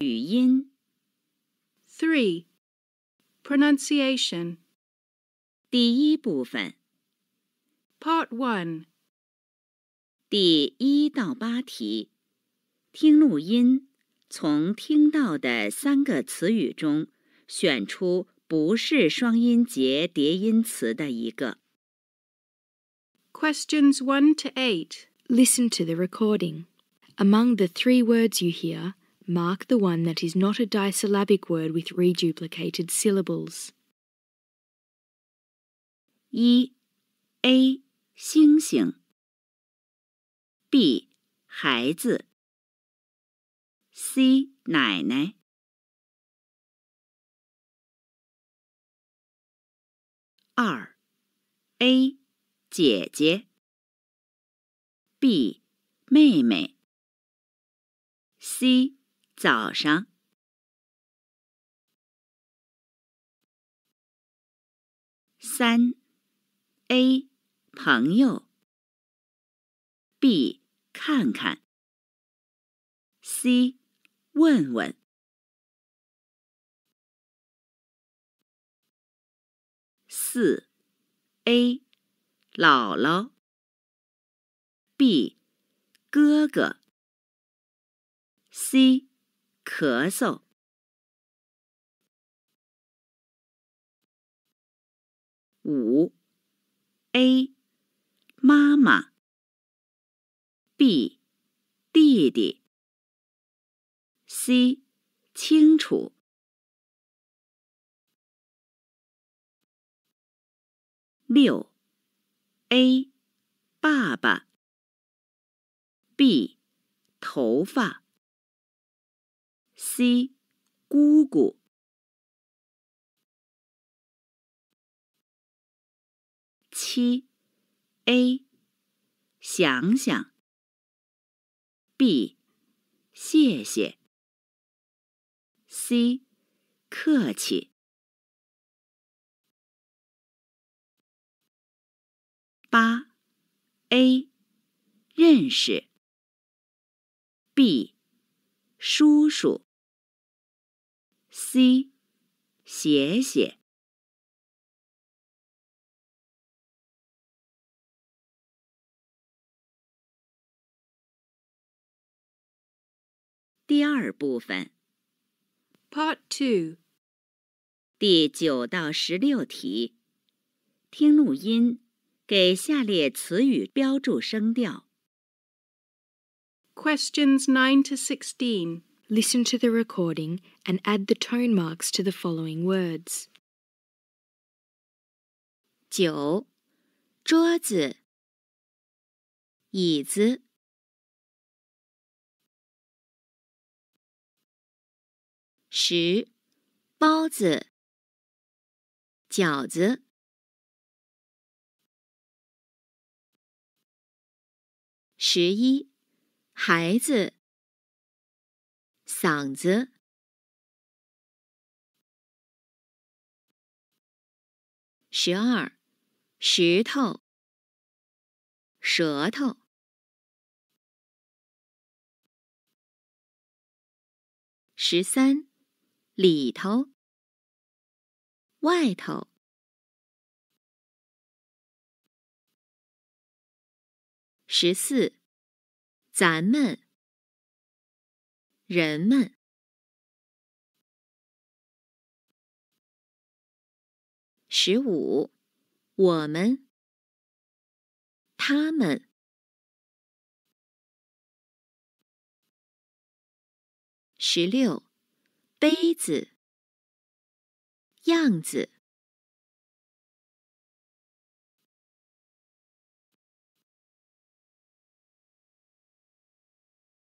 语音 three pronunciation. 第一部分 Part one. 第一到八题，听录音，从听到的三个词语中选出不是双音节叠音词的一个。Questions one to eight. Listen to the recording. Among the three words you hear. Mark the one that is not a disyllabic word with reduplicated syllables. Y, A, 星星 B 孩子 C 奶奶 2. 姐姐 B 妹妹 C 早上。三，A，朋友。B，看看。C，问问。四，A，姥姥。B，哥哥。C。咳嗽。五，A，妈妈，B，弟弟，C，清楚。六，A，爸爸，B，头发。C，姑姑。七，A，想想。B，谢谢。C，客气。八，A，认识。B，叔叔。C，写写。第二部分，Part Two，第九到十六题，听录音，给下列词语标注声调。Questions nine to sixteen。listen to the recording and add the tone marks to the following words. 九，桌子，椅子。十，包子，饺子。十一，孩子。嗓子，十二，石头，舌头，十三，里头，外头，十四，咱们。人们，十五，我们，他们，十六，杯子，样子。